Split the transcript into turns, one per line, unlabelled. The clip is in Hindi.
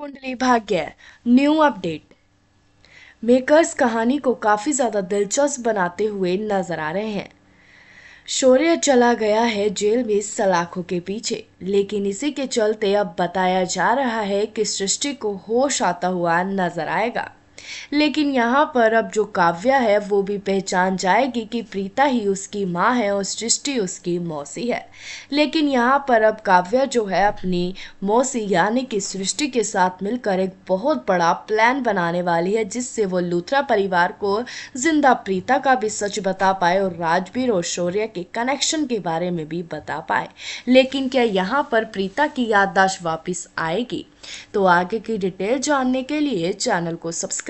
कुंडली भाग्य न्यू अपडेट मेकर्स कहानी को काफ़ी ज़्यादा दिलचस्प बनाते हुए नजर आ रहे हैं शौर्य चला गया है जेल में सलाखों के पीछे लेकिन इसी के चलते अब बताया जा रहा है कि सृष्टि को होश आता हुआ नजर आएगा लेकिन यहाँ पर अब जो काव्या है वो भी पहचान जाएगी कि प्रीता ही उसकी माँ है और सृष्टि उसकी मौसी है लेकिन यहाँ पर अब काव्या जो है अपनी मौसी यानी कि सृष्टि के साथ मिलकर एक बहुत बड़ा प्लान बनाने वाली है जिससे वो लूथरा परिवार को जिंदा प्रीता का भी सच बता पाए और राजवीर और शौर्य के कनेक्शन के बारे में भी बता पाए लेकिन क्या यहाँ पर प्रीता की याददाश्त वापिस आएगी तो आगे की डिटेल जानने के लिए चैनल को सब्सक्राइब